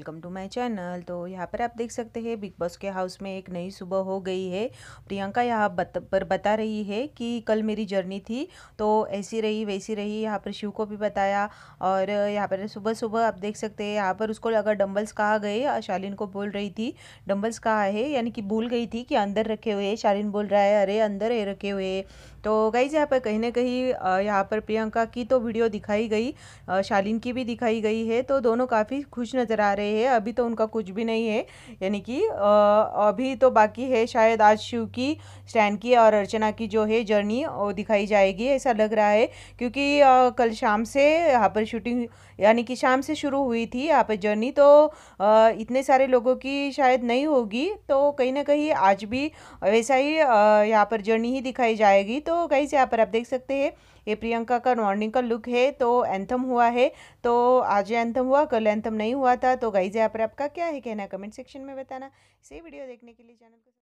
welcome to my channel तो यहाँ पर आप देख सकते हैं बिग बॉस के हाउस में एक नई सुबह हो गई है प्रियंका यहाँ बत, पर बता रही है कि कल मेरी जर्नी थी तो ऐसी रही वैसी रही यहाँ पर शिव को भी बताया और यहाँ पर सुबह सुबह आप देख सकते हैं यहाँ पर उसको अगर डम्बल्स कहा गए शालिन को बोल रही थी डम्बल्स कहा है यानी कि भूल गई थी कि अंदर रखे हुए शालिन बोल रहा है अरे अंदर है रखे हुए तो गई यहाँ पर कहीं ना कहीं यहाँ पर प्रियंका की तो वीडियो दिखाई गई शालिन की भी दिखाई गई है तो दोनों काफ़ी खुश नज़र आ रहे रहे हैं अभी तो उनका कुछ भी नहीं है यानी कि अभी तो बाकी है शायद आज शिव की स्टैंड की और अर्चना की जो है जर्नी वो दिखाई जाएगी ऐसा लग रहा है क्योंकि कल शाम से यहाँ पर शूटिंग यानी कि शाम से शुरू हुई थी यहाँ पर जर्नी तो इतने सारे लोगों की शायद नहीं होगी तो कहीं ना कहीं आज भी वैसा ही यहाँ पर जर्नी ही दिखाई जाएगी तो कहीं से यहाँ पर आप देख सकते हैं ये प्रियंका का मॉर्निंग का लुक है तो एंथम हुआ है तो आज एंथम हुआ कल एंथम नहीं हुआ था तो वाइज है यहाँ पर आपका क्या है कहना कमेंट सेक्शन में बताना इसी वीडियो देखने के लिए चैनल को